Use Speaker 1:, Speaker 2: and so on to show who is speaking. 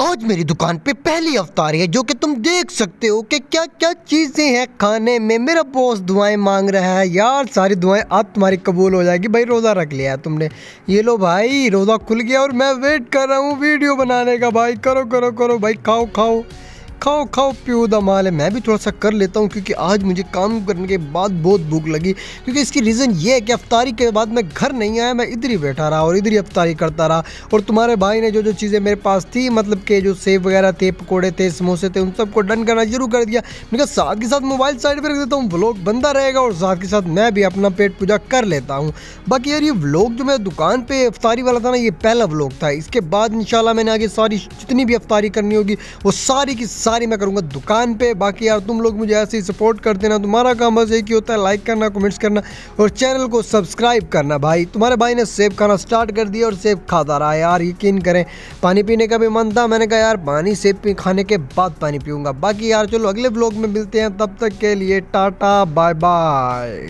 Speaker 1: आज मेरी दुकान पे पहली अवतार है जो कि तुम देख सकते हो कि क्या क्या चीज़ें हैं खाने में मेरा बॉस दुआएं मांग रहा है यार सारी दुआएं आज तुम्हारी कबूल हो जाएगी भाई रोज़ा रख लिया है तुमने ये लो भाई रोज़ा खुल गया और मैं वेट कर रहा हूँ वीडियो बनाने का भाई करो करो करो भाई खाओ खाओ खाओ खाओ पियो द माल है मैं भी थोड़ा सा कर लेता हूँ क्योंकि आज मुझे काम करने के बाद बहुत भूख लगी क्योंकि इसकी रीज़न ये है कि अफ्तारी के बाद मैं घर नहीं आया मैं इधर ही बैठा रहा और इधर ही अफ्तारी करता रहा और तुम्हारे भाई ने जो जो चीज़ें मेरे पास थी मतलब के जो सेब वगैरह थे पकौड़े थे समोसे थे उन सबको डन करना शुरू कर दिया मैंने कहा साथ के साथ मोबाइल साइड पर रख देता हूँ व्लॉग बंदा रहेगा और साथ के साथ मैं भी अपना पेट पूजा कर लेता हूँ बाकी यार ये व्लॉग जो मैं दुकान पर अफ्तारी वाला था ना ये पहला व्लॉग था इसके बाद इन मैंने आगे सारी जितनी भी अफ्तारी करनी होगी वो सारी की सारी सारी मैं करूँगा दुकान पे बाकी यार तुम लोग मुझे ऐसे ही सपोर्ट कर देना तुम्हारा काम बस एक ही होता है लाइक करना कमेंट्स करना और चैनल को सब्सक्राइब करना भाई तुम्हारे भाई ने सेब खाना स्टार्ट कर दिया और सेब खाता रहा यार यकीन करें पानी पीने का भी मन था मैंने कहा यार पानी सेब खाने के बाद पानी पीऊँगा बाकी यार चलो अगले ब्लॉग में मिलते हैं तब तक के लिए टाटा बाय बाय